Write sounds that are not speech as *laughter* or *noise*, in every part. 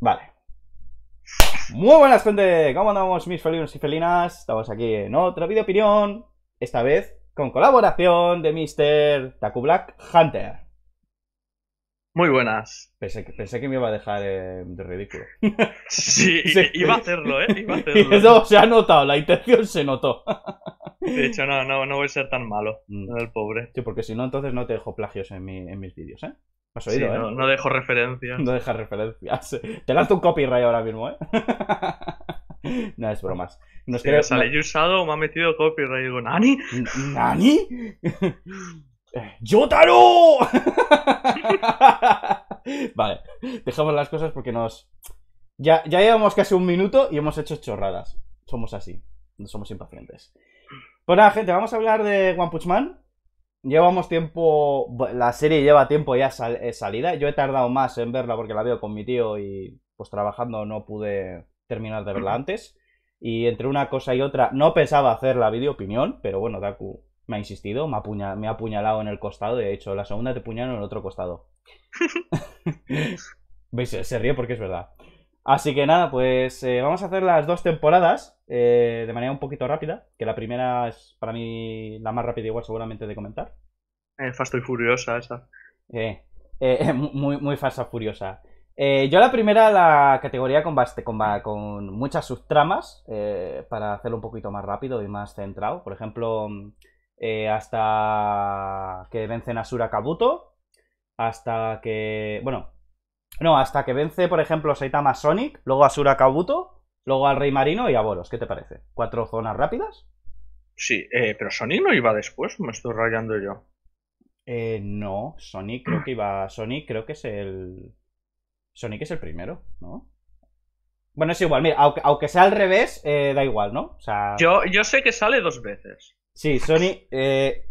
Vale. Muy buenas, gente. ¿Cómo andamos, mis felinos y felinas? Estamos aquí en otro video opinión. Esta vez con colaboración de Mr. Taku Black Hunter. Muy buenas. Pensé que, pensé que me iba a dejar em, de ridículo. *laughs* *laughs* Sí, iba a hacerlo, ¿eh? Iba a *laughs* hacerlo. Eso se ha notado, la intención se notó. De hecho, no, no, voy a ser tan malo, mm. el pobre. Sí, porque si no, entonces no te dejo plagios en mis vídeos, ¿eh? Eh? no, dejo referencias. *laughs* No dejas referencias. Te lanzo un copyright ahora mismo, ¿eh? *laughs* no, es bromas. Nos sí, sale yo usado me ha metido copyright. Digo, ¿Nani? ¿Nani? *laughs* Eh, ¡Yotaro! vale, dejamos las cosas porque nos. Ya, ya llevamos casi un minuto y hemos hecho chorradas. Somos así, no somos impacientes. Pues nada, gente, vamos a hablar de One Punch Man llevamos tiempo, la serie lleva tiempo ya eh, salida, yo he tardado más en verla porque la veo con mi tío y pues trabajando no pude terminar de verla antes. Y entre una cosa y otra, no pensaba hacer la video opinión, pero bueno, Daku me ha insistido, me, ha apuñalado en el costado, de hecho, la segunda te apuñaló en el otro costado. *laughs* *laughs* ¿Veis? Se ríe porque es verdad. Así que nada, pues eh, vamos a hacer las dos temporadas eh, de manera un poquito rápida, que la primera es para mí la más rápida igual seguramente de comentar. Eh, fasto y furiosa esa. Eh, *laughs* muy, muy fasta furiosa. yo la primera la categoría con, muchas subtramas, para hacerlo un poquito más rápido y más centrado. Por ejemplo, hasta que vencen a Kabuto, hasta que... Bueno, no, hasta que vence, por ejemplo, Saitama Sonic, luego a Surakabuto, luego al Rey Marino y a Boros. ¿Qué te parece? ¿Cuatro zonas rápidas? Sí, eh, pero Sonic no iba después, me estoy rayando yo. Eh, no, Sonic creo que iba. Sonic creo que es el. Sonic es el primero, ¿no? Bueno, es igual, mira, aunque, sea al revés, eh, da igual, ¿no? yo, yo sé que sale dos veces. Sí, Sonic. Eh,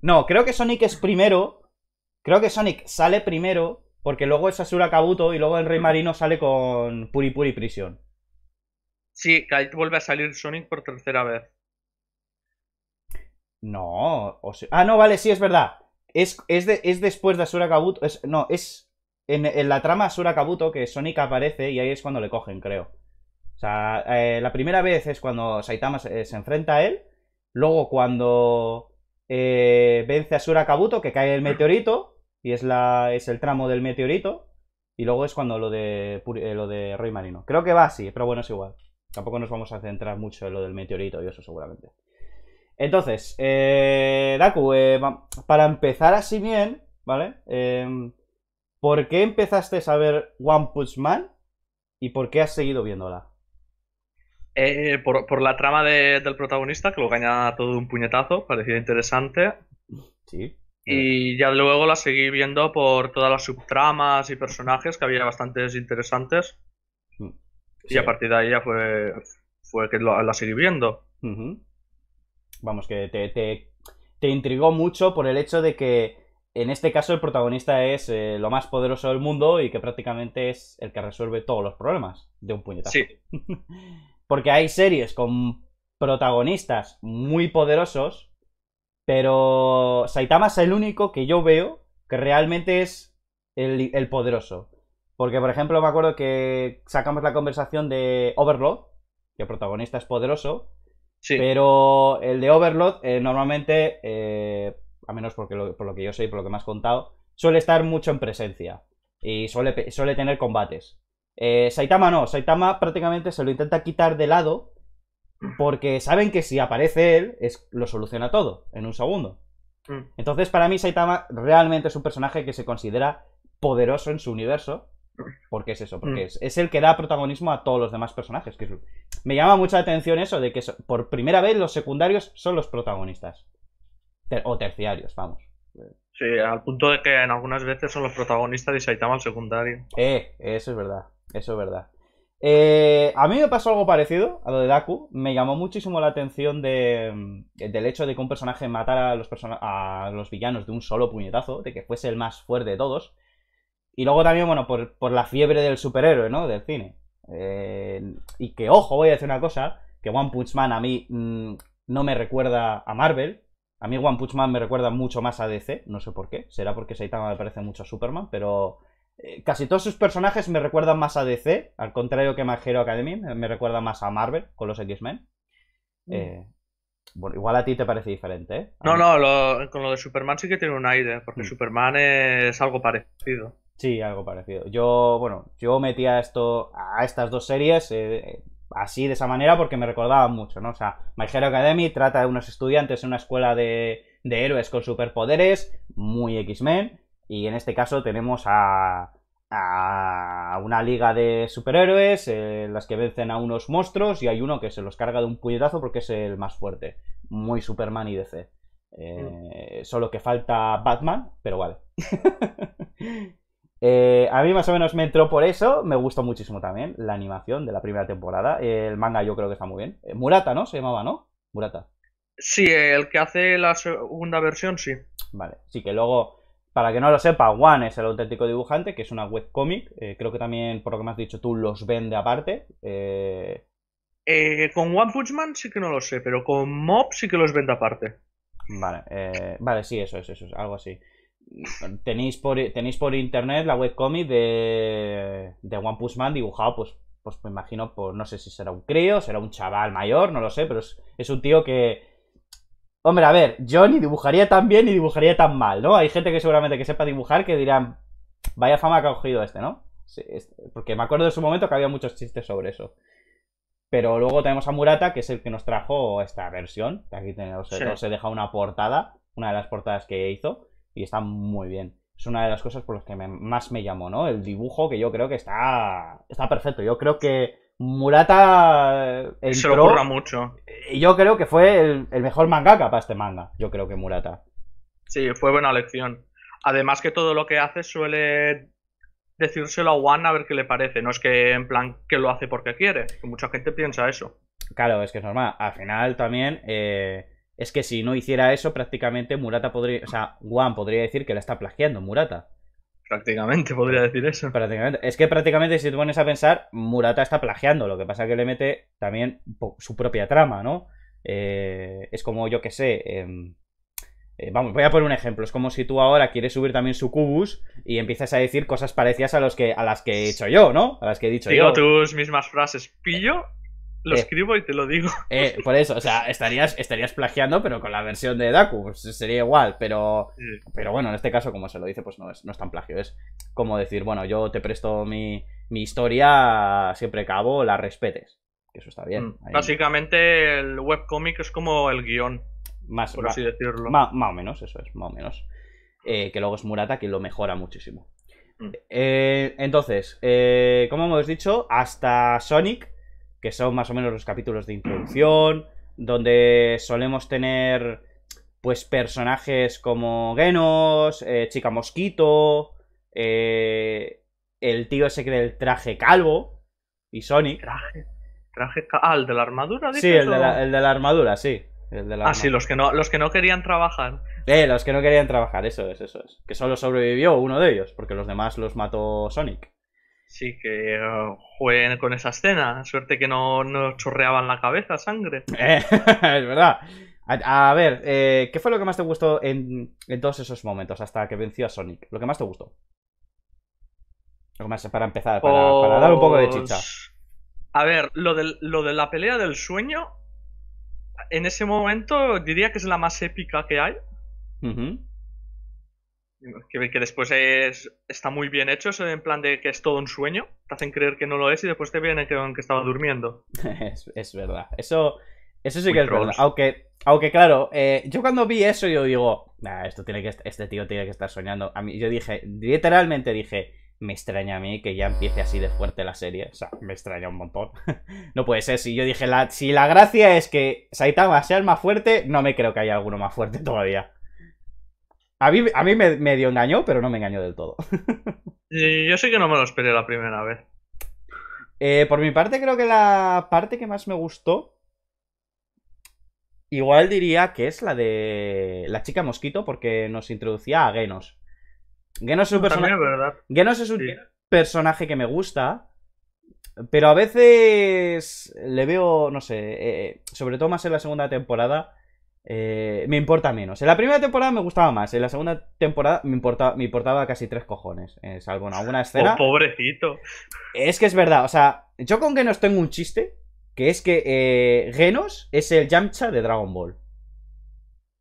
no, creo que Sonic es primero. Creo que Sonic sale primero. Porque luego es Asura Kabuto y luego el Rey Marino sale con Puri Puri Prisión. Sí, que ahí vuelve a salir Sonic por tercera vez. No, o sea... Ah, no, vale, sí, es verdad. Es, es, después de Asura Kabuto. no, es en, la trama Asura Kabuto que Sonic aparece y ahí es cuando le cogen, creo. O sea, eh, la primera vez es cuando Saitama se, eh, enfrenta a él. Luego cuando eh, vence a Asura Kabuto, que cae el meteorito y es, la, es el tramo del meteorito. Y luego es cuando lo de, eh, lo de Roy Marino. Creo que va así, pero bueno, es igual. Tampoco nos vamos a centrar mucho en lo del meteorito y eso seguramente. Entonces, eh, Daku, eh, para empezar así bien, ¿vale? Em, ¿Por qué empezaste a ver One Punch Man y por qué has seguido viéndola? Eh, por, la trama del protagonista, que lo gana todo un puñetazo, parecía interesante. Sí. Y ya luego la seguí viendo por todas las subtramas y personajes, que había bastantes interesantes. Y a partir de ahí ya fue, fue que la seguí viendo. Vamos, que te, intrigó mucho por el hecho de que en este caso el protagonista es eh, lo más poderoso del mundo y que prácticamente es el que resuelve todos los problemas de un puñetazo. Sí. *laughs* Porque hay series con protagonistas muy poderosos pero Saitama es el único que yo veo que realmente es el, poderoso. Porque, por ejemplo, me acuerdo que sacamos la conversación de Overlord, que el protagonista es poderoso. Pero el de Overlord, eh, normalmente, eh, a menos por lo que yo sé y por lo que me has contado, suele estar mucho en presencia. Y suele, tener combates. Eh, Saitama no, Saitama prácticamente se lo intenta quitar de lado porque saben que si aparece él, es, lo soluciona todo en un segundo. Mm. Entonces, para mí, Saitama realmente es un personaje que se considera poderoso en su universo. Porque es eso, porque mm. es, el que da protagonismo a todos los demás personajes. me llama mucha atención eso de que por primera vez los secundarios son los protagonistas. o terciarios, vamos. Sí, al punto de que en algunas veces son los protagonistas y Saitama el secundario. Eh, eso es verdad, eso es verdad. Eh, a mí me pasó algo parecido a lo de Daku. Me llamó muchísimo la atención de, mm, del hecho de que un personaje matara a los, a los villanos de un solo puñetazo, de que fuese el más fuerte de todos. Y luego también, bueno, por, la fiebre del superhéroe, ¿no? Del cine. Eh, y que, ojo, voy a decir una cosa, que One Punch Man a mí mm, no me recuerda a Marvel. A mí One Punch Man me recuerda mucho más a DC, no sé por qué. Será porque Saitama me parece mucho a Superman, pero eh, casi todos sus personajes me recuerdan más a DC, al contrario que My Hero Academy, me recuerda más a Marvel con los X-Men. Mm. Eh, bueno, igual a ti te parece diferente, ¿eh? no, no, con lo de Superman sí que tiene un aire, porque mm. Superman es algo parecido. Sí, algo parecido. Yo, bueno, yo metía esto a estas dos series así, de esa manera, porque me recordaba mucho, ¿no? O sea, My Hero Academy trata de unos estudiantes en una escuela de, de héroes con superpoderes, muy X-Men, y en este caso tenemos a, a una liga de superhéroes, eh, en las que vencen a unos monstruos y hay uno que se los carga de un puñetazo porque es el más fuerte. Muy Superman y DC. Eh, solo que falta Batman, pero vale. *laughs* Eh, a mí más o menos me entró por eso. Me gustó muchísimo también la animación de la primera temporada. El manga yo creo que está muy bien. Murata, ¿no? Se llamaba, ¿no? Murata. Sí, el que hace la segunda versión, sí. Vale, sí que luego para que no lo sepa, One es el auténtico dibujante, que es una web cómic. Eh, creo que también, por lo que me has dicho tú, los vende aparte. Eh, eh, con One Punch Man sí que no lo sé, pero con Mob sí que los vende aparte. Vale, vale, sí, eso es, eso es, algo así. Tenéis por, tenéis por internet la webcomic de, de One Punch Man dibujado, pues, pues me imagino, por, pues, no sé si será un crío, será un chaval mayor, no lo sé, pero es un tío que, Hombre, a ver, yo ni dibujaría tan bien ni dibujaría tan mal, ¿no? Hay gente que seguramente que sepa dibujar que dirán, vaya fama que ha cogido este, ¿no? Este, porque me acuerdo de su momento que había muchos chistes sobre eso. Pero luego tenemos a Murata, que es el que nos trajo esta versión. Que aquí tenemos, se deja una portada, una de las portadas que hizo, y está muy bien. Es una de las cosas por las que más me llamó, ¿no? El dibujo que yo creo que está, está perfecto. Yo creo que Murata eh, entró, Se lo mucho. Y yo creo que fue el, mejor mangaka para este manga. Yo creo que Murata. Sí, fue buena lección. Además que todo lo que hace suele decírselo a Juan a ver qué le parece. No es que en plan que lo hace porque quiere. Mucha gente piensa eso. Claro, es que es normal. Al final también eh, es que si no hiciera eso prácticamente Murata podría... O sea, Juan podría decir que la está plagiando Murata. Prácticamente podría decir eso. Es que prácticamente, si te pones a pensar, Murata está plagiando. Lo que pasa es que le mete también su propia trama, ¿no? Eh, es como, yo que sé. Em, eh, vamos, voy a poner un ejemplo. Es como si tú ahora quieres subir también su cubus y empiezas a decir cosas parecidas a, los que, a las que he hecho yo, ¿no? A las que he dicho Digo yo. tus mismas frases, pillo lo eh, escribo y te lo digo. *laughs* Eh, por eso, o sea, estarías, estarías plagiando, pero con la versión de Daku, pues, sería igual, pero, pero bueno, en este caso, como se lo dice, pues no es, no es tan plagio. Es como decir, bueno, yo te presto mi, mi historia, siempre cabo, la respetes. Que eso está bien. Mm, básicamente, el webcomic es como el guión. Más, por así decirlo. Más, o menos, eso es, más o menos. Eh, que luego es Murata quien lo mejora muchísimo. Mm. entonces, como hemos dicho, hasta Sonic que son más o menos los capítulos de introducción, donde solemos tener pues personajes como Genos, eh, Chica Mosquito, eh, el tío ese que del traje calvo y Sonic. ¿Traje? ¿Traje calvo? Ah, el de la armadura, dices, Sí, el, de la, armadura, sí. ah, sí, los que, no, los que no querían trabajar. Eh, los que no querían trabajar, eso es, eso es. Que solo sobrevivió uno de ellos, porque los demás los mató Sonic. Sí, que uh, jueguen con esa escena. Suerte que no, nos chorreaban la cabeza sangre. *laughs* es verdad. A, ver, eh, ¿qué fue lo que más te gustó en, todos esos momentos hasta que venció a Sonic? ¿Lo que más te gustó? para empezar, para, dar un poco de chicha. Pues, a ver, lo de, la pelea del sueño, en ese momento diría que es la más épica que hay. Que, que después es, está muy bien hecho, eso en plan de que es todo un sueño, te hacen creer que no lo es y después te viene que, que estaba durmiendo. *laughs* es, verdad, eso, eso sí que es verdad. Aunque, aunque claro, eh, yo cuando vi eso yo digo, esto tiene que, este tío tiene que estar soñando. A mí, yo dije, literalmente dije, me extraña a mí que ya empiece así de fuerte la serie. O sea, me extraña un montón. *laughs* no puede ser. Si yo dije, la, si la gracia es que Saitama sea el más fuerte, no me creo que haya alguno más fuerte todavía. A mí, a mí me dio engaño pero no me engañó del todo. *laughs* Yo sé que no me lo esperé la primera vez. Eh, por mi parte, creo que la parte que más me gustó. Igual diría que es la de la chica mosquito, porque nos introducía a Genos. Genos es un, Genos es un personaje que me gusta, pero a veces le veo, no sé, eh, eh, sobre todo más en la segunda temporada, eh, me importa menos. En la primera temporada me gustaba más, en la segunda temporada me importaba, me importaba casi tres cojones, eh, salvo en alguna oh, escena. pobrecito. Es que es verdad, o sea, yo con Genos tengo un chiste, que es que eh, Genos es el Yamcha de Dragon Ball.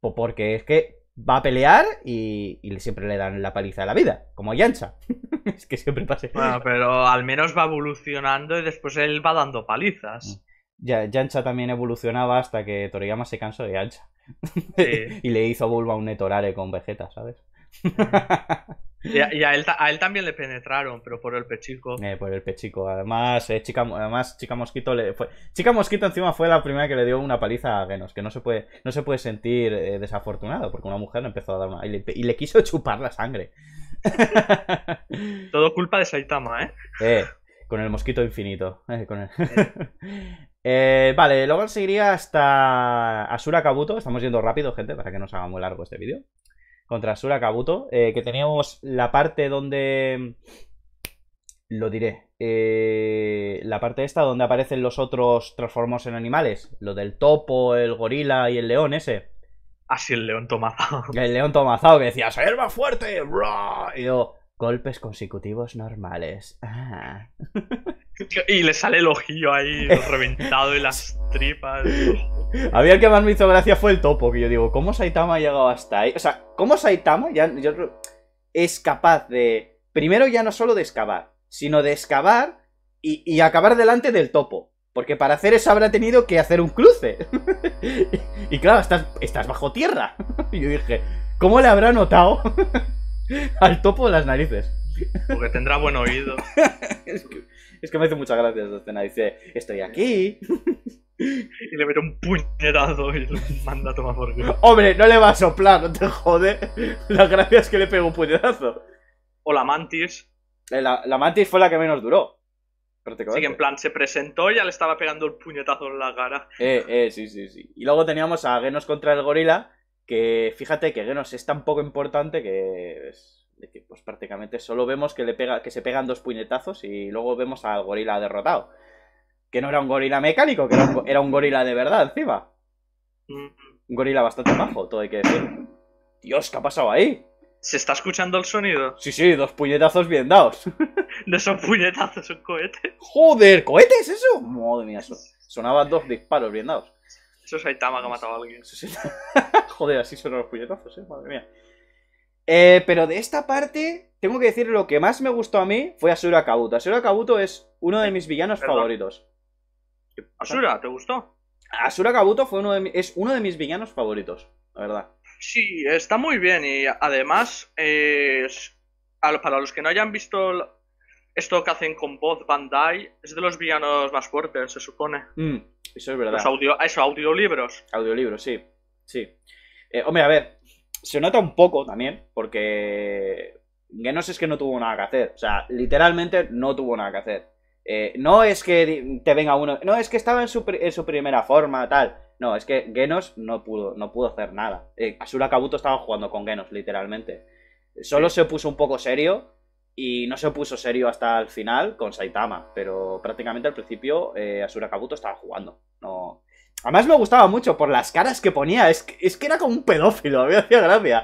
Porque es que va a pelear y, siempre le dan la paliza de la vida, como Yamcha. *laughs* es que siempre pasa. pero al menos va evolucionando y después él va dando palizas. Mm. Ya, Yancha también evolucionaba hasta que Toriyama se cansó de Yancha. *laughs* y le hizo Bulma un Netorare con Vegeta, ¿sabes? y, a, él, también le penetraron, pero por el pechico. Eh, por el pechico. Además, eh, chica, además chica Mosquito le fue... Chica Mosquito encima fue la primera que le dio una paliza a Genos, que no se puede, no se puede sentir eh, desafortunado, porque una mujer le empezó a dar una... Y le, quiso chupar la sangre. *laughs* Todo culpa de Saitama, ¿eh? Eh, con el mosquito infinito. Eh, con el... *laughs* Eh, vale, luego seguiría hasta Asura Kabuto. Estamos yendo rápido, gente, para que no se haga muy largo este vídeo. Contra Asura Kabuto, eh, que teníamos la parte donde... Lo diré. Eh, la parte esta donde aparecen los otros transformos en animales. Lo del topo, el gorila y el león ese. Ah, sí, el león tomazao. *laughs* El león tomazao que decía, ¡Serva fuerte! Y yo, golpes consecutivos normales. Ah. *laughs* Y le sale el ojillo ahí *laughs* reventado y las tripas. había el que más me hizo gracia fue el topo, que yo digo, ¿cómo Saitama ha llegado hasta ahí? O sea, ¿cómo Saitama ya, es capaz de... Primero ya no solo de excavar, sino de excavar y, acabar delante del topo. Porque para hacer eso habrá tenido que hacer un cruce. *laughs* y, claro, estás, estás bajo tierra. *laughs* y yo dije, ¿cómo le habrá notado al topo de las narices? Porque tendrá buen oído. es es que me hace muchas gracias esa escena. Dice, estoy aquí. *laughs* Y le mete un puñetazo y lo manda a tomar por culo. Hombre, no le va a soplar, no te jode. La gracia es que le pegó un puñetazo. O la mantis. Eh, la, mantis fue la que menos duró. Sí, que en plan se presentó y ya le estaba pegando el puñetazo en la cara. Eh, eh, sí, sí, sí. Y luego teníamos a Genos contra el gorila. Que fíjate que Genos es tan poco importante que de que pues prácticamente solo vemos que, le pega, que se pegan dos puñetazos y luego vemos al gorila derrotado. Que no era un gorila mecánico, que era un, gorila de verdad encima. Mm. Un gorila bastante bajo, todo hay que decir. Dios, ¿qué ha pasado ahí? ¿Se está escuchando el sonido? Sí, sí, dos puñetazos bien dados. *laughs* no son puñetazos, son cohetes. Joder, ¿cohetes eso? Madre mía, sonaban dos disparos bien dados. Eso es Aitama que ha matado a alguien. *laughs* Joder, así son los puñetazos, eh, madre mía. Eh, pero de esta parte, tengo que decir lo que más me gustó a mí fue Asura Kabuto. Asura Kabuto es uno de mis villanos favoritos. ¿Asura, te gustó? Asura Kabuto fue uno es uno de mis villanos favoritos, la verdad. Sí, está muy bien y además, eh, para los que no hayan visto esto que hacen con voz Bandai, es de los villanos más fuertes, se supone. Mm, eso es verdad. Los eso, audiolibros. Audiolibros, sí. Sí. Eh, hombre, a ver, se nota un poco también, porque Genos es que no tuvo nada que hacer. O sea, literalmente no tuvo nada que hacer. Eh, no es que te venga uno. No, es que estaba en su, primera forma, tal. No, es que Genos no pudo, no pudo hacer nada. Eh, Asura Kabuto estaba jugando con Genos, literalmente. Solo se puso un poco serio. Y no se puso serio hasta el final con Saitama. Pero prácticamente al principio eh, Asura Kabuto estaba jugando. No, Además me gustaba mucho por las caras que ponía. Es que, era como un pedófilo, *laughs* me hacía gracia.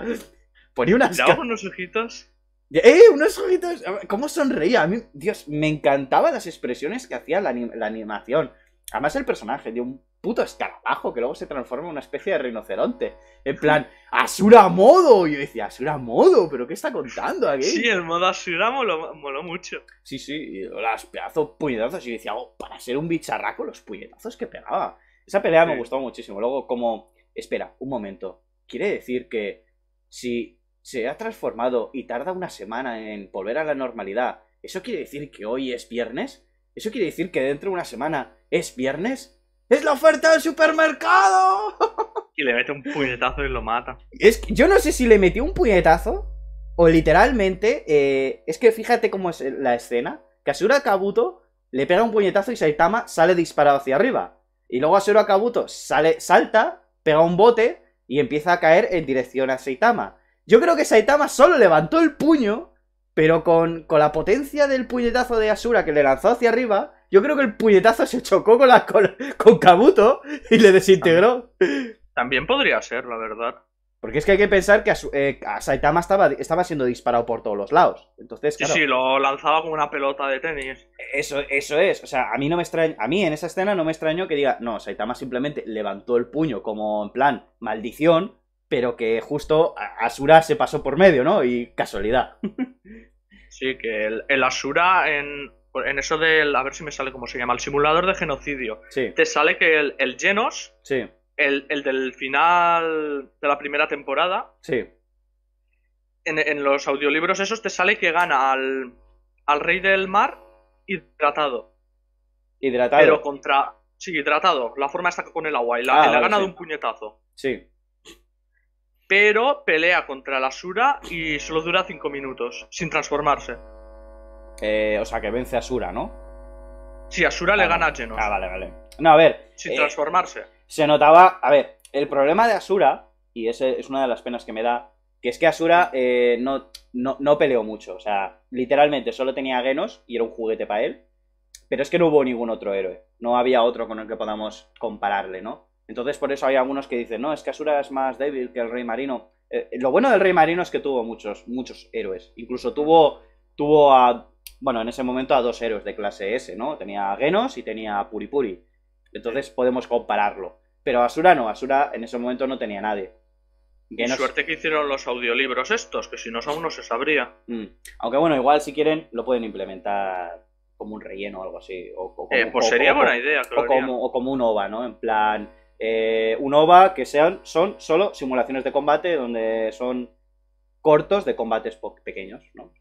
Ponía unas caras. unos ojitos? ¡Eh! ¡Unos ojitos! ¿Cómo sonreía? A mí, Dios, me encantaban las expresiones que hacía la, animación. Además, el personaje de un puto escarabajo que luego se transforma en una especie de rinoceronte. En plan, *laughs* Asura Modo. Y yo decía, Asura Modo, ¿pero qué está contando aquí? Sí, el modo Asura moló, mucho. Sí, sí, las pedazos puñetazos. Y decía, oh, para ser un bicharraco, los puñetazos que pegaba. Esa pelea me gustó muchísimo. Luego, como, espera, un momento. Quiere decir que si se ha transformado y tarda una semana en volver a la normalidad, ¿eso quiere decir que hoy es viernes? ¿Eso quiere decir que dentro de una semana es viernes? ¡Es la oferta del supermercado! *laughs* Y le mete un puñetazo y lo mata. Es que yo no sé si le metió un puñetazo o literalmente. Eh, es que fíjate cómo es la escena. Casura Kabuto le pega un puñetazo y Saitama sale disparado hacia arriba. Y luego Asura Kabuto sale, salta, pega un bote y empieza a caer en dirección a Saitama. Yo creo que Saitama solo levantó el puño, pero con, la potencia del puñetazo de Asura que le lanzó hacia arriba, yo creo que el puñetazo se chocó con, con, Kabuto y le desintegró. también podría ser, la verdad. Porque es que hay que pensar que eh, a, Saitama estaba, estaba, siendo disparado por todos los lados. Entonces, claro, sí, lo lanzaba como una pelota de tenis. Eso, eso es. O sea, a mí no me A mí en esa escena no me extrañó que diga, no, Saitama simplemente levantó el puño como en plan maldición, pero que justo Asura se pasó por medio, ¿no? Y casualidad. *laughs* sí, que el, Asura en, eso del. A ver si me sale cómo se llama. El simulador de genocidio. Sí. Te sale que el, el Genos. Sí el, del final de la primera temporada. Sí. En, los audiolibros esos te sale que gana al, rey del mar hidratado. Hidratado. Pero contra. Sí, hidratado. La forma está con el agua. Y la, ah, ha gana de un puñetazo. Sí. Pero pelea contra la Asura y solo dura 5 minutos, sin transformarse. Eh, o sea, que vence a ¿no? Sí, a le gana a Genos. Ah, vale, vale. No, a ver. Sin eh, transformarse se notaba. A ver, el problema de Asura, y esa es una de las penas que me da, que es que Asura eh, no, no, peleó mucho. O sea, literalmente solo tenía a Genos y era un juguete para él. Pero es que no hubo ningún otro héroe. No había otro con el que podamos compararle, ¿no? Entonces, por eso hay algunos que dicen, no, es que Asura es más débil que el Rey Marino. Eh, lo bueno del Rey Marino es que tuvo muchos, muchos héroes. Incluso tuvo, tuvo a. Bueno, en ese momento a dos héroes de clase S, ¿no? Tenía a Genos y tenía a Puripuri. Entonces podemos compararlo. Pero Asura no, Asura en ese momento no tenía nadie. Qué Suerte que hicieron los audiolibros estos, que si no son, no se sabría. Mm. Aunque bueno, igual si quieren lo pueden implementar como un relleno o algo así. O, eh, pues sería buena idea. O como, o como un OVA, ¿no? En plan, eh, un OVA que sean, son solo simulaciones de combate donde son cortos de combates pequeños, ¿no?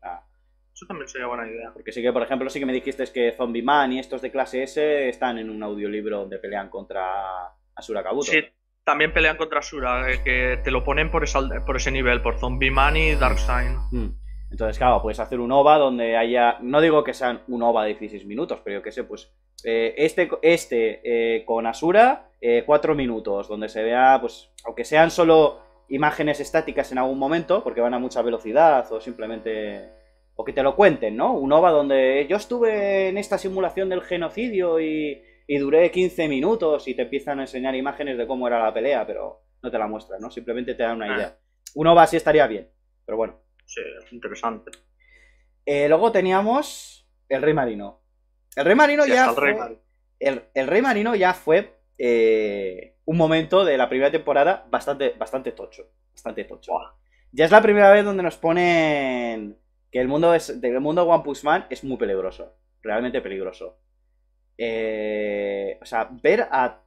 también sería buena idea. Porque sí que, por ejemplo, sí que me dijiste que Zombie Man y estos de clase S están en un audiolibro donde pelean contra Asura Kabuto. Sí, también pelean contra Asura, eh, que te lo ponen por, por ese nivel, por Zombie Man y dark Sign. Mm. Mm. Entonces, claro, puedes hacer un OVA donde haya. No digo que sean un OVA de 16 minutos, pero yo que sé, pues. Eh, este este eh, con Asura, 4 minutos, donde se vea, pues, aunque sean solo imágenes estáticas en algún momento, porque van a mucha velocidad o simplemente o que te lo cuenten, ¿no? Un OVA donde yo estuve en esta simulación del genocidio y, duré 15 minutos y te empiezan a enseñar imágenes de cómo era la pelea, pero no te la muestran, ¿no? Simplemente te dan una ah. idea. Un OVA sí estaría bien, pero bueno. Sí, es interesante. Eh, luego teníamos el Rey Marino. El Rey Marino ya. El, Rey Marino. El, Rey Marino ya fue eh, un momento de la primera temporada bastante, bastante tocho. Bastante tocho. Ya es la primera vez donde nos ponen que el mundo, es, del mundo One Punch Man es muy peligroso. Realmente peligroso. Eh, o sea, ver a.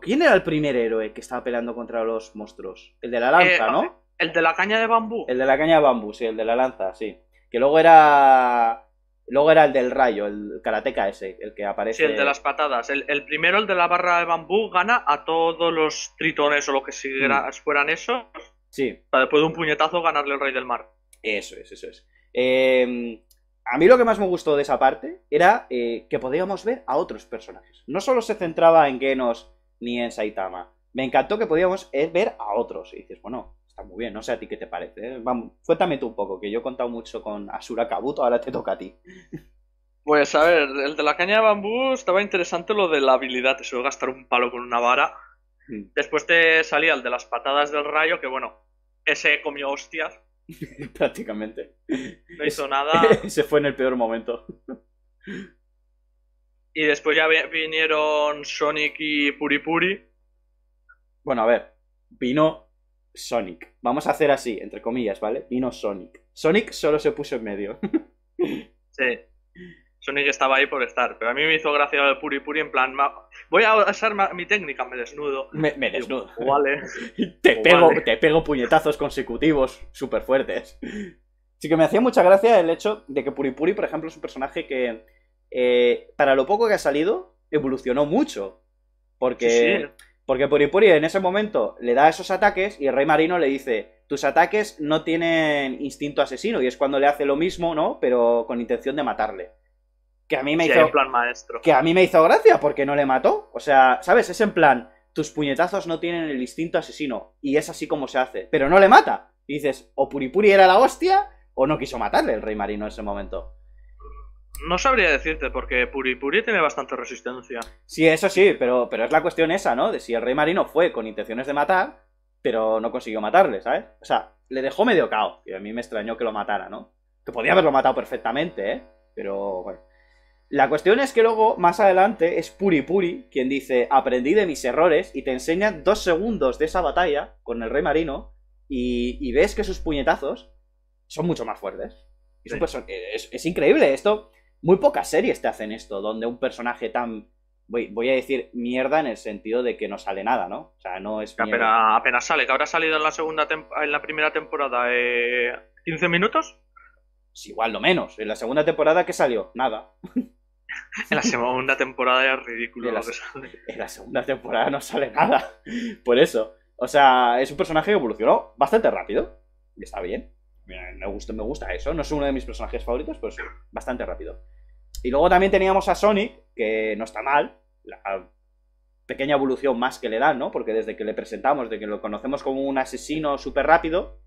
¿Quién era el primer héroe que estaba peleando contra los monstruos? El de la eh, lanza, ¿no? El de la caña de bambú. El de la caña de bambú, sí, el de la lanza, sí. Que luego era. Luego era el del rayo, el karateca ese, el que aparece. Sí, el de las patadas. El, primero, el de la barra de bambú, gana a todos los tritones o lo que mm. fueran esos. Sí. Para después de un puñetazo ganarle el rey del mar. Eso es, eso es. Em, a mí lo que más me gustó de esa parte era eh, que podíamos ver a otros personajes. No solo se centraba en Genos ni en Saitama. Me encantó que podíamos eh, ver a otros. Y dices, bueno, está muy bien, no sé a ti qué te parece. Eh". Vamos, cuéntame tú un poco, que yo he contado mucho con Asura Kabuto, ahora te toca a ti. Pues a ver, el de la caña de bambú estaba interesante lo de la habilidad, eso de gastar un palo con una vara. Mm. Después te salía el de las patadas del rayo, que bueno, ese comió hostias, *laughs* Prácticamente. No hizo nada. *laughs* Se fue en el peor momento. Y después ya vinieron Sonic y Puripuri. Bueno, a ver. Vino Sonic. Vamos a hacer así, entre comillas, ¿vale? Vino Sonic. Sonic solo se puso en medio. *laughs* Sí. Sonic estaba ahí por estar, pero a mí me hizo gracia el Puri Puri en plan, voy a usar mi técnica, me desnudo. Me, desnudo. te, pego, puñetazos consecutivos súper fuertes. Sí que me hacía mucha gracia el hecho de que Puri Puri, por ejemplo, es un personaje que, eh, para lo poco que ha salido, evolucionó mucho. Porque, porque Puri Puri en ese momento le da esos ataques y el Rey Marino le dice, tus ataques no tienen instinto asesino, y es cuando le hace lo mismo, ¿no? Pero con intención de matarle. Que a mí me hizo. plan maestro. Que a mí me hizo gracia porque no le mató. O sea, ¿sabes? Es en plan, tus puñetazos no tienen el instinto asesino. Y es así como se hace. Pero no le mata. Y dices, o Puripuri era la hostia, o no quiso matarle el rey marino en ese momento. No sabría decirte, porque Puripuri tiene bastante resistencia. Sí, eso sí, pero, pero es la cuestión esa, ¿no? De si el rey marino fue con intenciones de matar, pero no consiguió matarle, ¿sabes? O sea, le dejó medio cao. Y a mí me extrañó que lo matara, ¿no? Que podía haberlo matado perfectamente, ¿eh? Pero bueno. La cuestión es que luego, más adelante, es Puri Puri quien dice, aprendí de mis errores y te enseña dos segundos de esa batalla con el rey marino y, ves que sus puñetazos son mucho más fuertes. Eh, es, increíble, esto, muy pocas series te hacen esto, donde un personaje tan, voy, a decir, mierda en el sentido de que no sale nada, ¿no? O sea, no es... apenas, sale, que habrá salido en la, segunda en la primera temporada eh, 15 minutos. Es igual, lo menos. En la segunda temporada, que salió? Nada. *laughs* En la segunda temporada era ridículo en la, *laughs* En la segunda temporada no sale nada. Por eso. O sea, es un personaje que evolucionó bastante rápido. Y está bien. Me gusta, me gusta eso. No es uno de mis personajes favoritos, pero es bastante rápido. Y luego también teníamos a Sonic, que no está mal. La pequeña evolución más que le dan, ¿no? Porque desde que le presentamos, de que lo conocemos como un asesino súper rápido,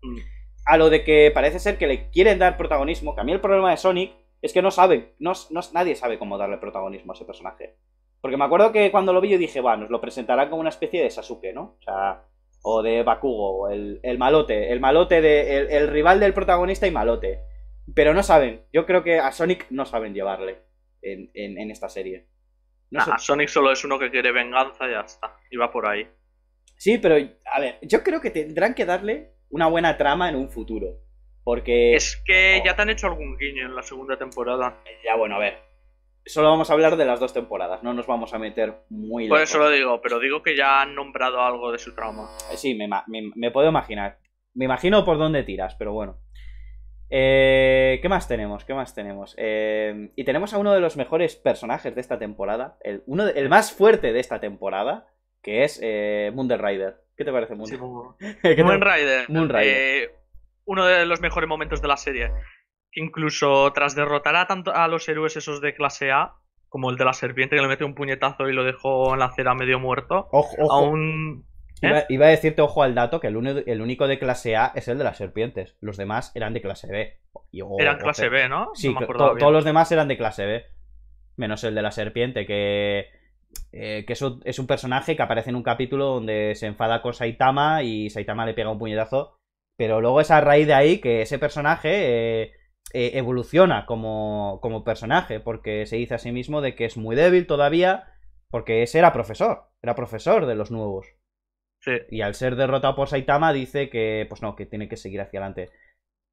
mm. a lo de que parece ser que le quieren dar protagonismo. Que a mí el problema de Sonic es que no saben, no, nadie sabe cómo darle protagonismo a ese personaje. Porque me acuerdo que cuando lo vi yo dije, va, nos lo presentarán como una especie de Sasuke, ¿no? O sea, o de Bakugo, el, el malote, el malote de, el, rival del protagonista y malote. Pero no saben, yo creo que a Sonic no saben llevarle en, esta serie. Sonic solo es uno que quiere venganza y ya está, y va por ahí. Sí, pero a ver, yo creo que tendrán que darle una buena trama en un futuro. Porque. Es que ya te han hecho algún guiño en la segunda temporada. Ya, bueno, a ver. Solo vamos a hablar de las dos temporadas, no nos vamos a meter muy Por eso lo digo, pero digo que ya han nombrado algo de su trauma. Eh, sí, me, puedo imaginar. Me imagino por dónde tiras, pero bueno. Eh, ¿Qué más tenemos? ¿Qué más tenemos? Eh, y tenemos a uno de los mejores personajes de esta temporada, el, uno el más fuerte de esta temporada, que es eh, Rider. ¿Qué te parece, Munder? Sí, *laughs* Moon uno de los mejores momentos de la serie. incluso tras derrotar a, tanto, a los héroes esos de clase A, como el de la serpiente que le mete un puñetazo y lo dejó en la acera medio muerto, ojo, ojo. ¿eh? Iba, a decirte, ojo al dato, que el, único de clase A es el de las serpientes. Los demás eran de clase B. eran clase B, ¿no? Sí, todos los demás eran de clase B. Menos el de la serpiente, que, eh, que es un personaje que aparece en un capítulo donde se enfada con Saitama y Saitama le pega un puñetazo pero luego es a raíz de ahí que ese personaje eh, eh, evoluciona como, personaje, porque se dice a sí mismo de que es muy débil todavía, porque ese era profesor, era profesor de los nuevos. Y al ser derrotado por Saitama dice que, pues no, que tiene que seguir hacia adelante.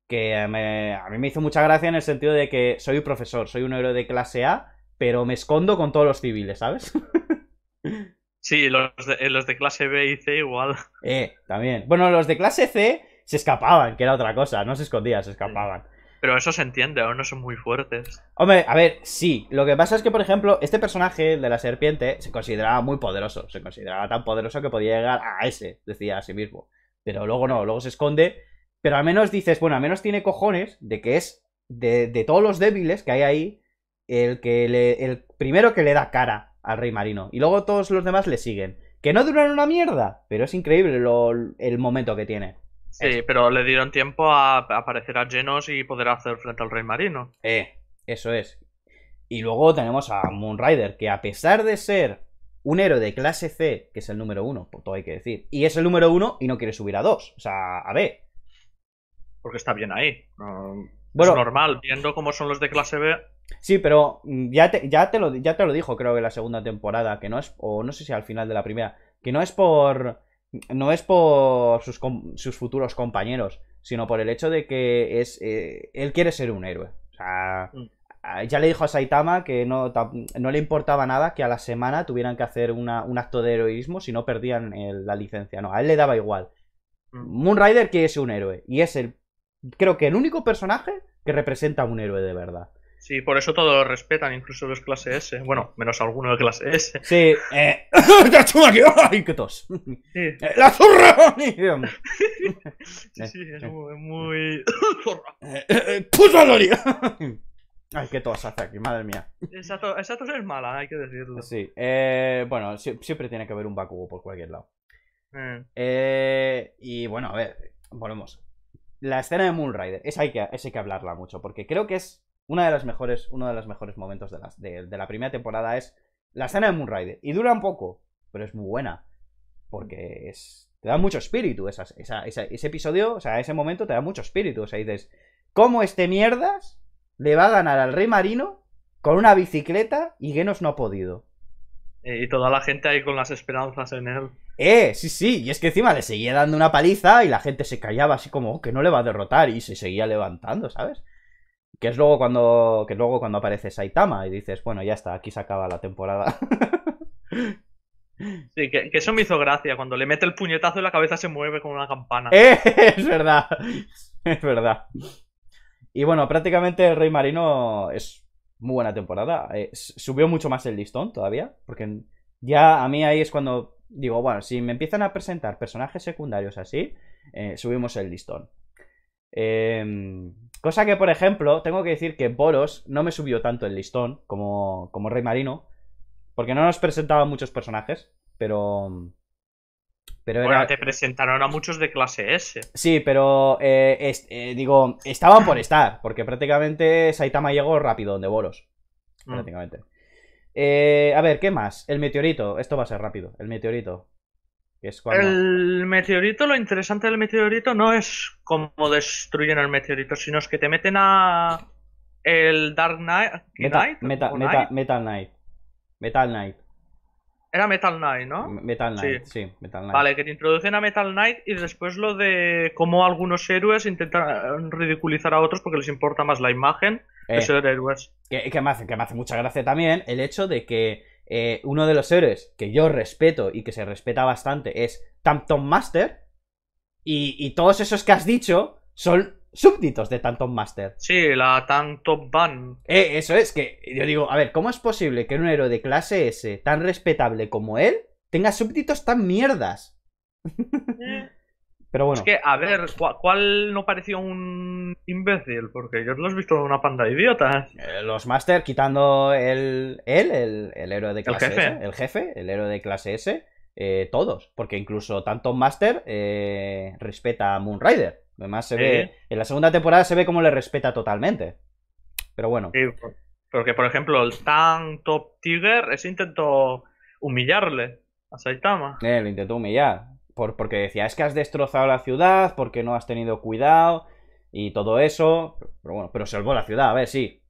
Que a mí me hizo mucha gracia en el sentido de que soy un profesor, soy un héroe de clase A, pero me escondo con todos los civiles, ¿sabes? *laughs* Sí, los de, eh, los de clase B y C igual. Eh, también. Bueno, los de clase C se escapaban, que era otra cosa, no se escondían, se escapaban. Pero eso se entiende, aún no son muy fuertes. Hombre, a ver, sí. Lo que pasa es que, por ejemplo, este personaje, de la serpiente, se consideraba muy poderoso. Se consideraba tan poderoso que podía llegar a ese, decía a sí mismo. Pero luego no, luego se esconde. Pero al menos dices, bueno, al menos tiene cojones de que es de, todos los débiles que hay ahí, el, que le, el primero que le da cara al rey marino. Y luego todos los demás le siguen. Que no duran una mierda, pero es increíble el momento que tiene. Sí, pero le dieron tiempo a aparecer a Genos y poder hacer frente al Rey Marino. Eh, eso es. Y luego tenemos a Moonrider, que a pesar de ser un héroe de clase C, que es el número uno, por todo hay que decir, y es el número uno y no quiere subir a dos, o sea, a B. Porque está bien ahí. bueno, es normal, viendo cómo son los de clase B. Sí, pero mm, ya te, ya, te lo, ya te lo dijo, creo que la segunda temporada, que no es, o no sé si al final de la primera, que no es por no es por sus, futuros compañeros, sino por el hecho de que es eh, él quiere ser un héroe. O sea, mm. ya le dijo a Saitama que no, le importaba nada que a la semana tuvieran que hacer un acto de heroísmo si no perdían eh, la licencia. No, a él le daba igual. Mm. Moonrider quiere ser un héroe y es el, creo que el único personaje que representa un héroe de verdad. Sí, por eso todos lo respetan, incluso los clase S. Bueno, menos alguno de clase S. Sí, eh. *laughs* ¡Ay, qué tos! Sí. *laughs* Eh, ¡La zorra! *laughs* sí, eh, eh. es muy. muy... Ay, qué tos hace aquí, madre mía. Esa, tos, es mala, hay que decirlo. Sí, eh, bueno, siempre tiene que haber un Bakugo por cualquier lado. Eh. y bueno, a ver, volvemos. La escena de Moonrider, esa que, esa hay que hablarla mucho, porque creo que es una de las mejores, uno de los mejores momentos de la, de, la primera temporada es la escena de Moonrider. Y dura un poco, pero es muy buena. Porque es, te da mucho espíritu ese episodio, o sea, ese momento te da mucho espíritu. O sea, dices, ¿cómo este mierdas le va a ganar al rey marino con una bicicleta y Genos no ha podido? Eh, y toda la gente ahí con las esperanzas en él. Eh, sí, sí, y es que encima le seguía dando una paliza y la gente se callaba así como oh, que no le va a derrotar y se seguía levantando, ¿sabes? Que es luego cuando. Que luego cuando aparece Saitama y dices, bueno, ya está, aquí se acaba la temporada. *laughs* Sí, que, eso me hizo gracia. Cuando le mete el puñetazo y la cabeza se mueve como una campana. Eh, *laughs* es verdad. Es verdad. Y bueno, prácticamente el Rey Marino es muy buena temporada. Eh, subió mucho más el listón todavía. Porque ya a mí ahí es cuando digo, bueno, si me empiezan a presentar personajes secundarios así, eh, subimos el listón. Em, cosa que, por ejemplo, tengo que decir que Boros no me subió tanto el listón como, como Rey Marino, porque no nos presentaban muchos personajes, pero... Pero bueno, te presentaron a muchos de clase S. Sí, pero eh, eh, digo, estaban por *coughs* estar, porque prácticamente Saitama llegó rápido donde Boros. Mm. Prácticamente. Eh, a ver, ¿qué más? El meteorito. Esto va a ser rápido. El meteorito. El meteorito, lo interesante del meteorito no es cómo destruyen el meteorito, sino es que te meten a. El Dark Knight. Metal Knight. Metal Knight. Era Metal Knight, ¿no? Metal Knight, sí. Metal Knight. Vale, que te introducen a Metal Knight y después lo de cómo algunos héroes intentan ridiculizar a otros porque les importa más la imagen que eh. ser héroes. Que, que, me hace, que me hace mucha gracia también el hecho de que eh, uno de los héroes que yo respeto y que se respeta bastante es Tampton Master. Y, todos esos que has dicho son súbditos de Tampton Master. Sí, la Tampton Ban. Eh, eso es, que yo digo, a ver, ¿cómo es posible que un héroe de clase S tan respetable como él tenga súbditos tan mierdas? *laughs* Pero bueno. Es que, a ver, ¿cuál, no pareció un imbécil? Porque yo lo he visto una panda de idiotas. Eh, los Master, quitando el, él, el, héroe de clase jefe. S, el jefe, el héroe de clase S, eh, todos. Porque incluso tanto Master eh, respeta a Moonrider. Además, se ve, en la segunda temporada se ve como le respeta totalmente. Pero bueno. porque, por ejemplo, el Tan Tiger, ese intento humillarle a Saitama. Eh, lo intentó humillar porque decía, es que has destrozado la ciudad, porque no has tenido cuidado y todo eso. Pero bueno, pero salvó la ciudad, a ver, sí.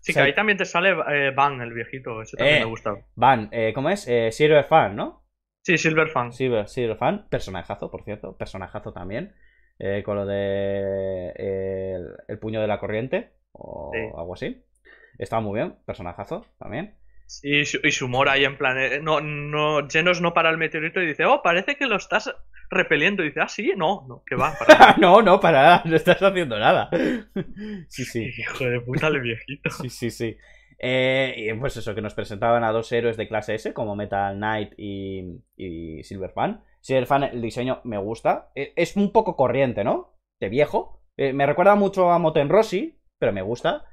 Sí, que ahí también te sale eh, Van, el viejito, ese también eh, me gustado Van, eh, ¿cómo es? Eh, Silver Fan, ¿no? Sí, Silver Fan. Silver, Silver Fan, personajazo, por cierto, personajazo también. con lo de el, puño de la corriente o algo así. Estaba muy bien, personajazo también. Y su, humor ahí en plan. Eh, no, no, Genos no para el meteorito y dice, oh, parece que lo estás repeliendo. Y dice, ah, sí, no, no, que va. Para... *laughs* No, no, para nada, no estás haciendo nada. *laughs* Sí, sí. *laughs* Hijo de puta, el viejito. Sí, sí, sí. Eh, y pues eso, que nos presentaban a dos héroes de clase S, como Metal Knight y, y Silverfan. Silverfan, el diseño me gusta. E, es un poco corriente, ¿no? De viejo. Eh, me recuerda mucho a Moten Rossi, pero me gusta.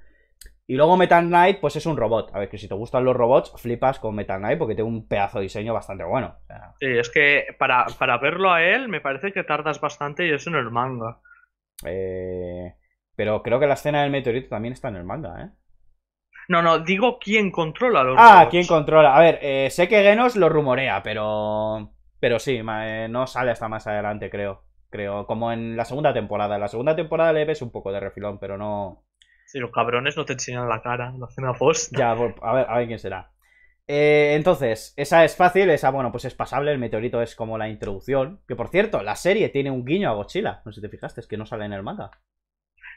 Y luego Metal Knight, pues es un robot. A ver, que si te gustan los robots, flipas con Metal Knight porque tiene un pedazo de diseño bastante bueno. Sí, es que para, verlo a él me parece que tardas bastante y es en el manga. Eh, pero creo que la escena del meteorito también está en el manga, ¿eh? No, no, digo quién controla los Ah, quién controla. A ver, eh, sé que Genos lo rumorea, pero... Pero sí, eh, no sale hasta más adelante, creo. Creo, como en la segunda temporada. En la segunda temporada le ves un poco de refilón, pero no... Si los cabrones no te enseñan la cara, no hacen una post. Ya, pues, a ver, a quién será. Eh, entonces, esa es fácil, esa, bueno, pues es pasable. El meteorito es como la introducción. Que por cierto, la serie tiene un guiño a Godzilla. No sé si te fijaste, es que no sale en el manga.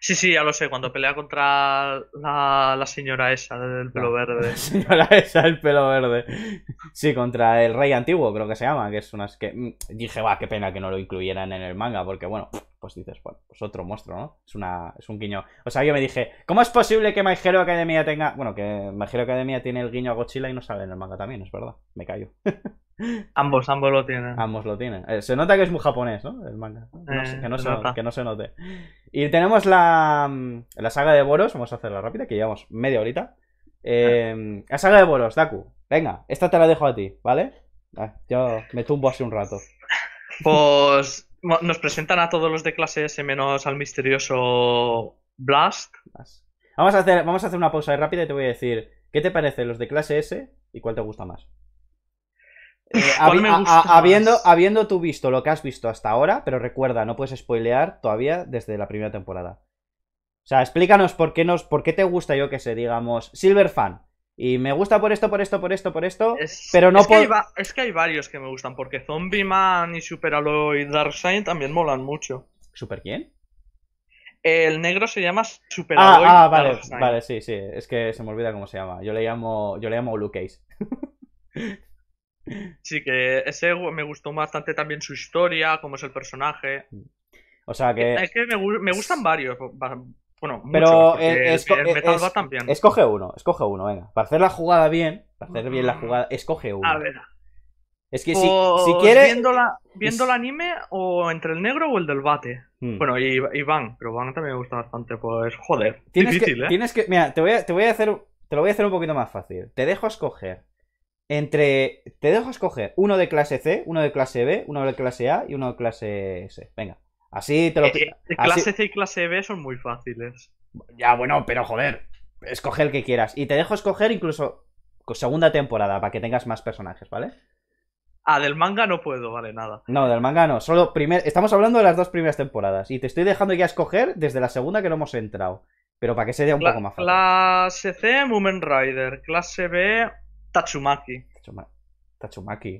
Sí, sí, ya lo sé, cuando pelea contra la, señora esa del pelo verde. La *laughs* señora esa del pelo verde. Sí, contra el rey antiguo, creo que se llama, que es unas que... Mm, dije, va, qué pena que no lo incluyeran en el manga, porque bueno, pues dices, bueno, pues otro monstruo, ¿no? Es, una, es un guiño. O sea, yo me dije, ¿cómo es posible que My Hero Academia tenga... Bueno, que My Hero Academia tiene el guiño a Godzilla y no sale en el manga también, es verdad, me callo. *laughs* ambos, ambos lo tienen. Ambos lo tienen. Eh, se nota que es muy japonés, ¿no? El manga. que, no se note, Y tenemos mm, la, saga de Boros. Vamos a hacerla rápida, que llevamos media horita. Em, la saga de Boros, Daku. Venga, esta te la dejo a ti, ¿vale? Ah, yo me tumbo así un rato. Pues nos presentan a todos los de clase S menos al misterioso Blast. Vamos a hacer, vamos a hacer una pausa rápida y te voy a decir, ¿qué te parece los de clase S y cuál te gusta más? Eh, *laughs* habiendo, habiendo tú visto lo que has visto hasta ahora, pero recuerda, no puedes spoilear todavía desde la primera temporada. O sea, explícanos por qué, nos, por qué te gusta, yo que sé, digamos, Silver Fan. Y me gusta por esto, por esto, por esto, por esto. Es, pero no es que, hay es que hay varios que me gustan, porque Zombie Man y Super Aloy Darkseid también molan mucho. ¿Super quién? El negro se llama Super ah, ah, vale, vale, sí, sí. Es que se me olvida cómo se llama. Yo le llamo, yo le llamo Case. *laughs* Sí, que ese me gustó bastante también su historia, cómo es el personaje. O sea que. Es que me, gustan varios. Bueno, pero eh, eh, Escoge uno, escoge uno, venga. Para hacer la jugada bien, para hacer bien la mm. jugada, escoge uno. Es que si, quieres. Viendo, la, el anime o entre el negro o el del bate. Mm. Bueno, y, Van, pero Van también me gusta bastante, pues joder. ¿eh? Tienes que, Mira, te voy, a, te voy a hacer. Te lo voy a hacer un poquito más fácil. Te dejo escoger entre. Te dejo escoger uno de clase C, uno de clase B, uno de clase A y uno de clase C. Venga. Así te lo Clase C y clase B son muy fáciles. Ya, bueno, pero joder. Escoge el que quieras. Y te dejo escoger incluso segunda temporada para que tengas más personajes, ¿vale? Ah, del manga no puedo, vale, nada. No, del manga no. Solo primer. Estamos hablando de las dos primeras temporadas. Y te estoy dejando ya escoger desde la segunda que no hemos entrado. Pero para que sea un poco más fácil. Clase C, Mumen Rider. Clase B, Tatsumaki. Tatsumaki.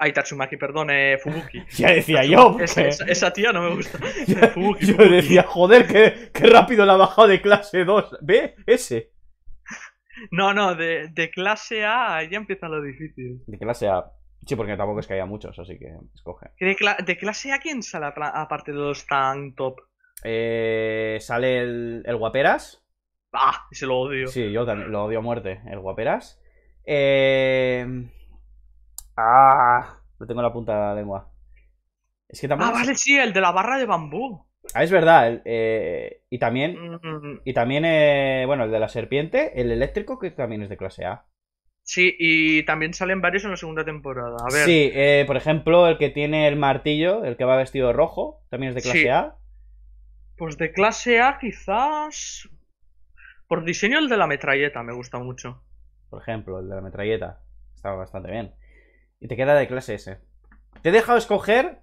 Ay, Tatsumaki, perdón, eh, Fubuki. *laughs* ya decía yo. Esa, tía no me gusta. *laughs* yo decía, joder, que rápido la ha bajado de clase 2. ¿Ve? Ese. No, no, de, clase A ya empieza lo difícil. De clase A. Sí, porque tampoco es que haya muchos, así que escoge. ¿De, clase A quién sale aparte de los tan top? Eh, sale el, el Guaperas. ¡Ah! Ese lo odio. Sí, yo también lo odio a muerte. El Guaperas. Eh... Ah, no tengo la punta de la lengua. Es que también... Ah, vale, sí, el de la barra de bambú. Ah, es verdad. Eh, y también, mm. y también eh, bueno, el de la serpiente, el eléctrico, que también es de clase A. Sí, y también salen varios en la segunda temporada. A ver. Sí, eh, por ejemplo, el que tiene el martillo, el que va vestido rojo, también es de clase A. Pues de clase A quizás... Por diseño el de la metralleta me gusta mucho por ejemplo, el de la metralleta. Estaba bastante bien. Y te queda de clase S. Te he dejado escoger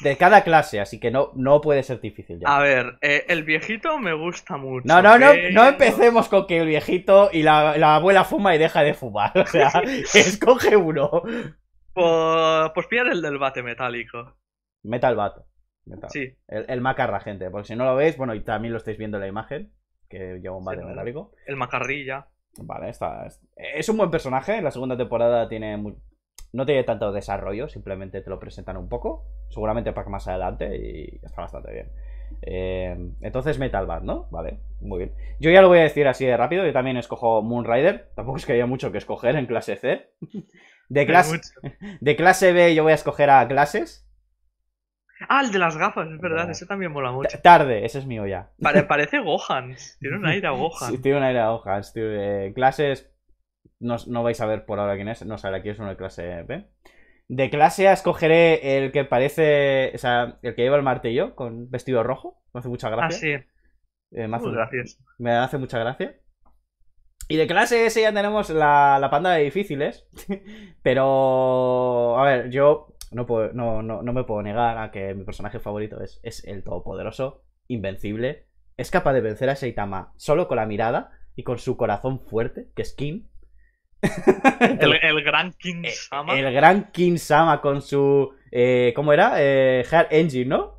de cada clase, así que no, no puede ser difícil ya. A ver, eh, el viejito me gusta mucho. No, no, no, no empecemos con que el viejito y la, abuela fuma y deja de fumar. O sea, *laughs* *laughs* escoge uno. Pues, pues el del bate metálico. Metal bate Metal. Sí. El, el, macarra, gente. Porque si no lo veis, bueno, y también lo estáis viendo en la imagen, que lleva un bate metálico. El macarrilla. Vale, es un buen personaje. La segunda temporada tiene muy, no tiene tanto desarrollo, simplemente te lo presentan un poco. Seguramente para más adelante y está bastante bien. Em, entonces Metal Bat, ¿no? Vale, muy bien. Yo ya lo voy a decir así de rápido. Yo también escojo Moonrider. Tampoco es que haya mucho que escoger en clase C. *laughs* De clase, de clase B yo voy a escoger a clases. Ah, el de las gafas, es verdad, ese también mola mucho. tarde, ese es mío ya. *laughs* parece Gohan, tiene un aire a Gohan Sí, tiene eh, un aire a Gohan, Tío. clases, no, vais a ver por ahora quién es, no sabrá quién es uno de clase B. De clase A escogeré el que parece, o sea, el que lleva el martillo con vestido rojo, me hace mucha ah, gracia. Ah, sí. Eh, me, hace, gracias. me hace mucha gracia. Y de clase S ya tenemos la, la panda de difíciles. *laughs* Pero, a ver, yo no, no, me puedo negar a que mi personaje favorito es, el todopoderoso, invencible. Es capaz de vencer a Saitama solo con la mirada y con su corazón fuerte, que es Kim. *laughs* el, gran King eh, Sama. El, gran King Sama con su. Eh, ¿Cómo era? Eh, Engine, ¿no?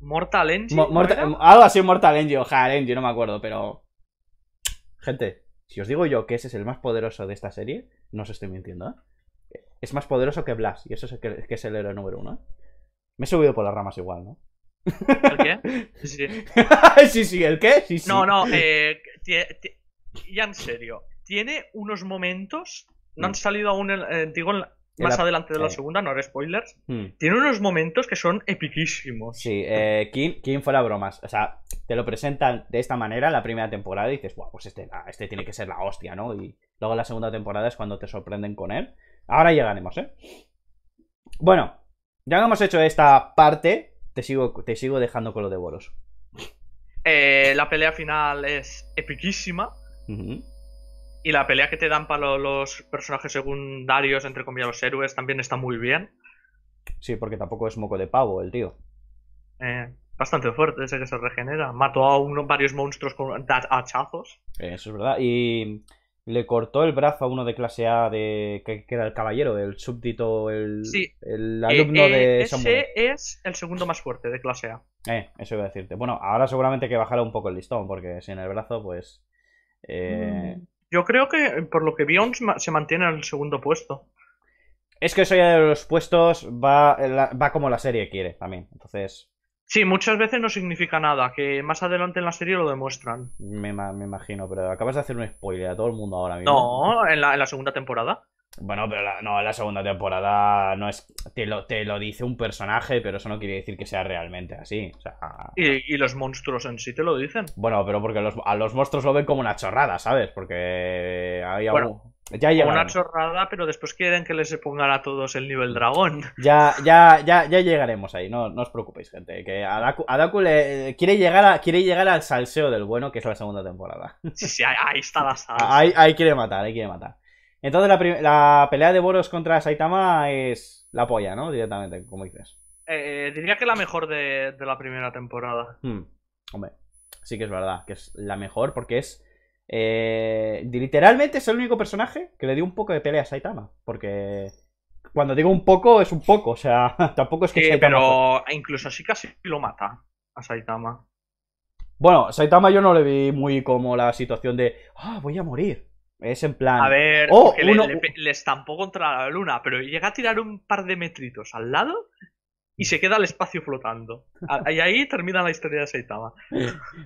Mortal Engine. Eh, algo así, Mortal Engine o Hard Engine, no me acuerdo, pero. Gente, si os digo yo que ese es el más poderoso de esta serie, no os estoy mintiendo, ¿eh? es más poderoso que Blas, y eso es que, es el héroe número uno. ¿eh? Me he subido por las ramas igual, ¿no? ¿El qué? *laughs* Sí, sí. sí, ¿el qué? Sí, sí. No, no, eh, ya en serio. Tiene unos momentos. No han mm. salido aún, digo, más adelante de la eh. segunda, no haré spoilers. Mm. Tiene unos momentos que son epiquísimos. Sí, eh, fue la fuera bromas. O sea, te lo presentan de esta manera la primera temporada y dices, wow, pues este, ah, este tiene que ser la hostia, ¿no? Y luego la segunda temporada es cuando te sorprenden con él. Ahora llegaremos, ¿eh? Bueno, ya hemos hecho esta parte. Te sigo, te sigo dejando con lo de Boros. Eh, la pelea final es epiquísima. Y la pelea que te dan para los personajes secundarios, entre comillas, los héroes, también está muy bien. Sí, porque tampoco es moco de pavo el tío. Eh, bastante fuerte ese que se regenera. Mató a uno, varios monstruos con hachazos. Eso es verdad. Y le cortó el brazo a uno de clase A de que, era el caballero, el súbdito, el, sí. el eh, alumno eh, de ese Ese es el segundo más fuerte de clase A. Eh, eso iba a decirte. Bueno, ahora seguramente que bajará un poco el listón, porque sin el brazo, pues. Eh, mm, yo creo que por lo que vi, se mantiene en el segundo puesto. Es que eso ya de los puestos va, va como la serie quiere también. Entonces, Sí, muchas veces no significa nada, que más adelante en la serie lo demuestran. Me, imagino, pero acabas de hacer un spoiler a todo el mundo ahora mismo. No, en la, en la segunda temporada. Bueno, pero no, en la segunda temporada no es. Te lo, te lo dice un personaje, pero eso no quiere decir que sea realmente así. ¿Y, los monstruos en sí te lo dicen. Bueno, pero porque a los monstruos lo ven como una chorrada, ¿sabes? Porque hay ya Una chorrada, pero después quieren que les pongan a todos el nivel dragón. *laughs* Ya, ya, ya, ya llegaremos ahí, no, no os preocupéis, gente. Que Adaku, quiere, llegar quiere llegar al salseo del bueno, que es la segunda temporada. *laughs* Sí, sí, ahí, está la salsa. Ahí, quiere matar, ahí quiere matar. Entonces la, pelea de Boros contra Saitama es la polla, ¿no? Directamente, como dices. Eh, eh, diría que la mejor de, la primera temporada. Hmm, hombre, sí que es verdad, que es la mejor porque es eh, literalmente es el único personaje que le dio un poco de pelea a Saitama. Porque cuando digo un poco, es un poco. O sea, *laughs* tampoco es que. Sí, pero incluso así casi lo mata a Saitama. Bueno, Saitama yo no le vi muy como la situación de. ¡Ah, voy a morir! Es en plan. A ver, oh, le, estampó contra la luna, pero llega a tirar un par de metritos al lado y se queda el espacio flotando. *laughs* Y ahí termina la historia de Saitama.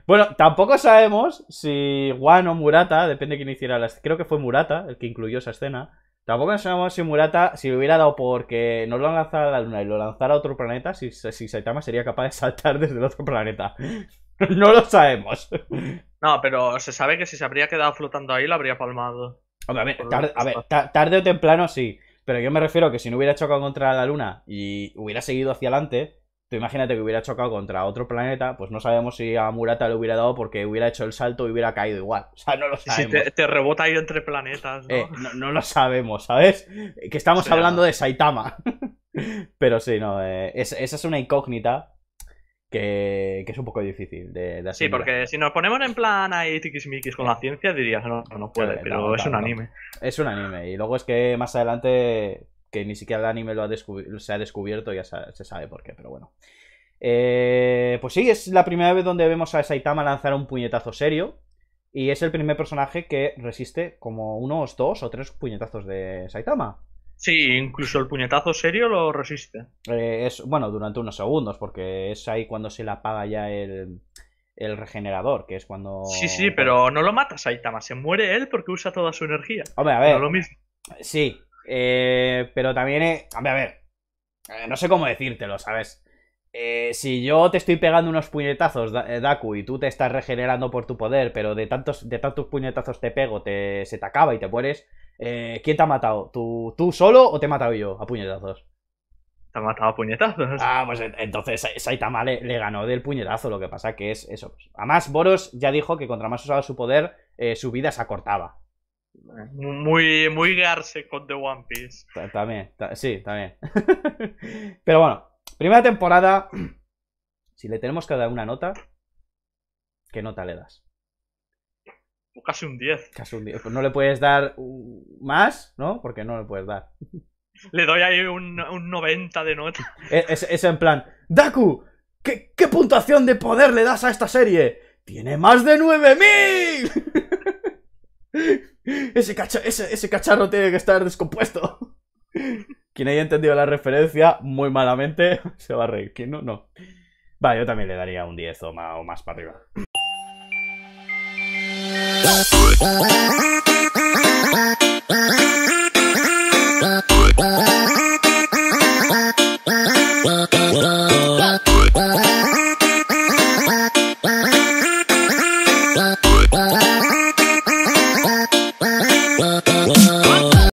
Bueno, tampoco sabemos si Juan o Murata, depende de quién hiciera la Creo que fue Murata el que incluyó esa escena. Tampoco sabemos si Murata, si hubiera dado porque no lo lanzara a la luna y lo lanzara a otro planeta, si, Saitama sería capaz de saltar desde el otro planeta. *laughs* No lo sabemos. No, pero se sabe que si se habría quedado flotando ahí, lo habría palmado. a ver tarde o temprano sí. Pero yo me refiero a que si no hubiera chocado contra la Luna y hubiera seguido hacia adelante, tú imagínate que hubiera chocado contra otro planeta, pues no sabemos si a Murata le hubiera dado porque hubiera hecho el salto y hubiera caído igual. *laughs* O sea, no lo sabemos. Si te, rebota ahí entre planetas, eh, ¿no? ¿no? lo sabemos, ¿sabes? Que estamos hablando de Saitama. *laughs* Pero sí, no, eh, esa es una incógnita que, es un poco difícil de, de Sí, porque si nos ponemos en plan ahí tiquismiquis con la eh. ciencia, dirías, no, no puede, eh, pero es un anime. Es un anime, y luego es que más adelante, que ni siquiera el anime lo ha se ha descubierto, ya se sabe por qué, pero bueno. Eh, pues sí, es la primera vez donde vemos a Saitama lanzar un puñetazo serio. Y es el primer personaje que resiste como unos dos o tres puñetazos de Saitama. Sí, incluso el puñetazo serio lo resiste. Eh, es, bueno, durante unos segundos, porque es ahí cuando se le apaga ya el, regenerador, que es cuando. Sí, sí, pero no lo matas ahí, se muere él porque usa toda su energía. Hombre, a ver. lo mismo. Sí, eh, pero también. Eh, hombre, a ver. no sé cómo decírtelo, ¿sabes? si yo te estoy pegando unos puñetazos, Daku, y tú te estás regenerando por tu poder, pero de tantos, de tantos puñetazos te pego, te, se te acaba y te mueres, eh, ¿Quién te ha matado? ¿Tú, ¿Tú solo o te he matado yo a puñetazos? Te ha matado a puñetazos. Ah, pues entonces Saitama le, ganó del puñetazo, lo que pasa que es eso. Además, Boros ya dijo que contra más usaba su poder, eh, su vida se acortaba. Muy, muy garse con The One Piece. También, sí, también. *laughs* Pero bueno, primera temporada. *clears throat* Si le tenemos que dar una nota, ¿qué nota le das? casi un 10. Casi un 10. Pues no le puedes dar más, ¿no? Porque no le puedes dar. Le doy ahí un, 90 de nota. E, es, en plan, Daku, ¿qué, puntuación de poder le das a esta serie? ¡Tiene más de 9000! *laughs* ese, ese, cacharro tiene que estar descompuesto. *laughs* Quien haya entendido la referencia, muy malamente, *laughs* se va a reír. Quien no, no. Vale, yo también le daría un 10 más, o más para arriba. Música